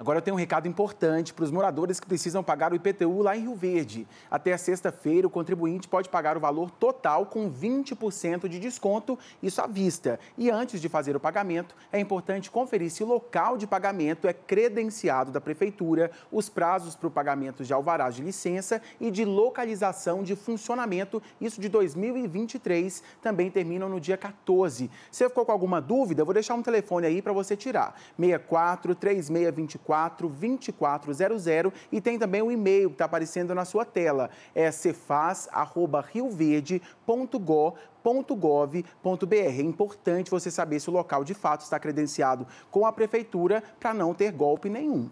Agora eu tenho um recado importante para os moradores que precisam pagar o IPTU lá em Rio Verde. Até sexta-feira, o contribuinte pode pagar o valor total com 20% de desconto, isso à vista. E antes de fazer o pagamento, é importante conferir se o local de pagamento é credenciado da prefeitura, os prazos para o pagamento de alvarás de licença e de localização de funcionamento, isso de 2023, também terminam no dia 14. Se ficou com alguma dúvida, vou deixar um telefone aí para você tirar. 64 3624 34 2400 e tem também o e-mail que está aparecendo na sua tela. É cefaz.rioverde.gov.br .gov.br. É importante você saber se o local de fato está credenciado com a prefeitura para não ter golpe nenhum.